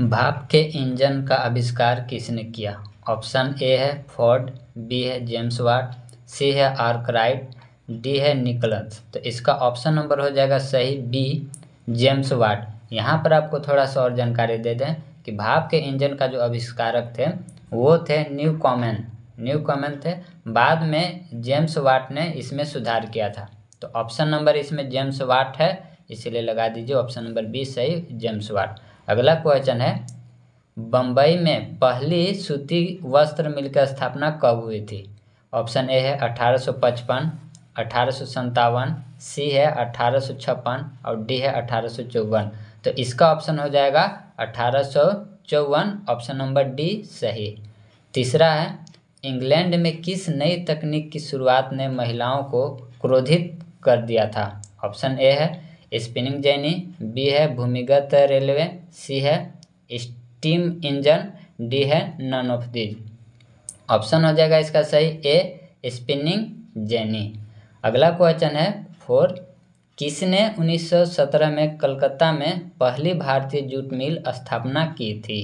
भाप के इंजन का आविष्कार किसने किया ऑप्शन ए है फोर्ड बी है जेम्स वाट सी है आर्कराइट डी है निकलस तो इसका ऑप्शन नंबर हो जाएगा सही बी जेम्स वाट यहाँ पर आपको थोड़ा सा और जानकारी दे दें कि भाप के इंजन का जो आविष्कारक थे वो थे न्यू कॉमन न्यू कॉमन थे बाद में जेम्स वाट ने इसमें सुधार किया था तो ऑप्शन नंबर इसमें जेम्स वाट है इसीलिए लगा दीजिए ऑप्शन नंबर बी सही जेम्स वाट अगला क्वेश्चन है बम्बई में पहली सूती वस्त्र मिल की स्थापना कब हुई थी ऑप्शन ए है अठारह सौ पचपन अठारह सौ सी है अठारह सौ छप्पन और डी है अठारह सौ चौवन तो इसका ऑप्शन हो जाएगा अठारह सौ चौवन ऑप्शन नंबर डी सही तीसरा है इंग्लैंड में किस नई तकनीक की शुरुआत ने महिलाओं को क्रोधित कर दिया था ऑप्शन ए है स्पिनिंग जैनी बी है भूमिगत रेलवे सी है स्टीम इंजन डी है नन ऑफ दिज ऑप्शन हो जाएगा इसका सही ए स्पिनिंग जैनी अगला क्वेश्चन है फोर किसने 1917 में कलकत्ता में पहली भारतीय जूट मिल स्थापना की थी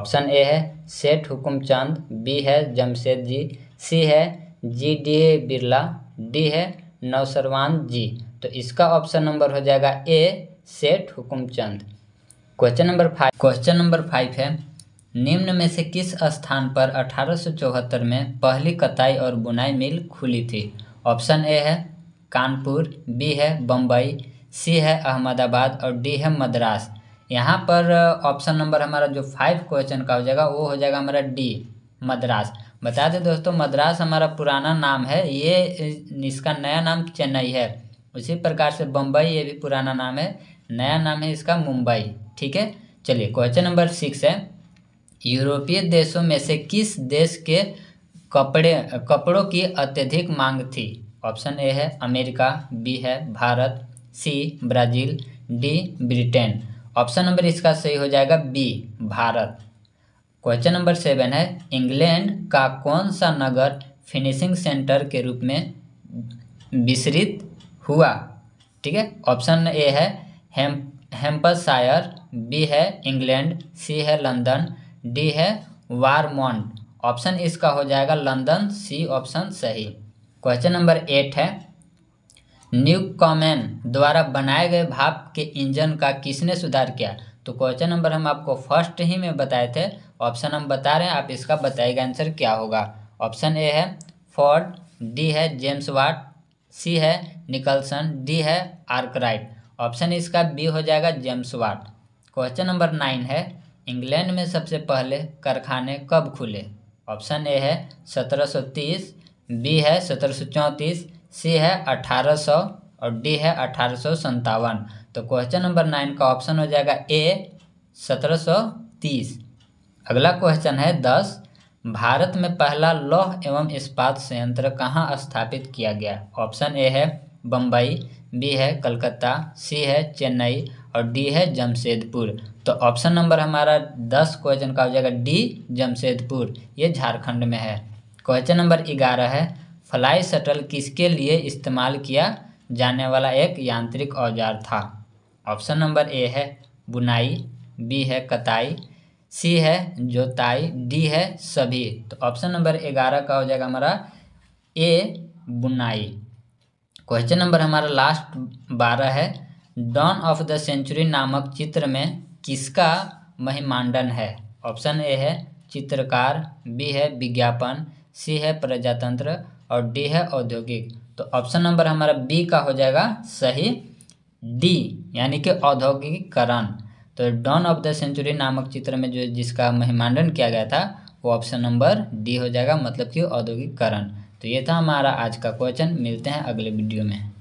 ऑप्शन ए है सेठ हुकुम चंद बी है जमशेद जी सी है जी डी बिरला डी है नौसरवान जी तो इसका ऑप्शन नंबर हो जाएगा A Seth Hukumchand question number five question number five है निम्न में से किस स्थान पर अठारह में पहली कताई और बुनाई मिल खुली थी ऑप्शन ए है कानपुर बी है बम्बई सी है अहमदाबाद और डी है मद्रास यहाँ पर ऑप्शन नंबर हमारा जो फाइव क्वेश्चन का हो जाएगा वो हो जाएगा हमारा डी मद्रास बता दें दोस्तों मद्रास हमारा पुराना नाम है ये इसका नया नाम चेन्नई है उसी प्रकार से बम्बई ये भी पुराना नाम है नया नाम है इसका मुंबई ठीक है चलिए क्वेश्चन नंबर सिक्स है यूरोपीय देशों में से किस देश के कपड़े कपड़ों की अत्यधिक मांग थी ऑप्शन ए है अमेरिका बी है Bharat C Brazil D Britain option number इसका सही हो जाएगा B Bharat question number seven है इंग्लैंड का कौन सा नगर फिनिशिंग सेंटर के रूप में विसरित हुआ ठीक है ऑप्शन ए है हेम्पसायर बी है इंग्लैंड सी है लंदन डी है वारमोंड ऑप्शन इसका हो जाएगा लंदन सी ऑप्शन सही क्वेश्चन नंबर एट है न्यू कॉमेन द्वारा बनाए गए भाप के इंजन का किसने सुधार किया तो क्वेश्चन नंबर हम आपको फर्स्ट ही में बताए थे ऑप्शन हम बता रहे हैं आप इसका बताएगा आंसर क्या होगा ऑप्शन ए है फॉर्ड डी है जेम्स वाट सी है निकलसन डी है आर्कराइट ऑप्शन इसका बी हो जाएगा James Watt question number nine है इंग्लैंड में सबसे पहले कारखाने कब खुले ऑप्शन ए है सत्रह बी है सत्रह सी है अठारह और डी है अठारह तो क्वेश्चन नंबर नाइन का ऑप्शन हो जाएगा ए तीस अगला क्वेश्चन है दस भारत में पहला लौह एवं इस्पात संयंत्र कहाँ स्थापित किया गया ऑप्शन ए है बम्बई बी है कलकत्ता सी है चेन्नई और डी है जमशेदपुर तो ऑप्शन नंबर हमारा दस क्वेश्चन का हो जाएगा डी जमशेदपुर ये झारखंड में है क्वेश्चन नंबर ग्यारह है फ्लाई शटल किसके लिए इस्तेमाल किया जाने वाला एक यांत्रिक औजार था ऑप्शन नंबर ए है बुनाई बी है कताई सी है जोताई डी है सभी तो ऑप्शन नंबर ग्यारह का हो जाएगा हमारा ए बुनाई क्वेश्चन नंबर हमारा लास्ट बारह है डॉन ऑफ द सेंचुरी नामक चित्र में किसका महिमांडन है ऑप्शन ए है चित्रकार बी है विज्ञापन सी है प्रजातंत्र और डी है औद्योगिक तो ऑप्शन नंबर हमारा बी का हो जाएगा सही डी यानी कि औद्योगिकरण तो डॉन ऑफ द सेंचुरी नामक चित्र में जो जिसका महिमांडन किया गया था वो ऑप्शन नंबर डी हो जाएगा मतलब कि औद्योगिकरण तो ये था हमारा आज का क्वेश्चन मिलते हैं अगले वीडियो में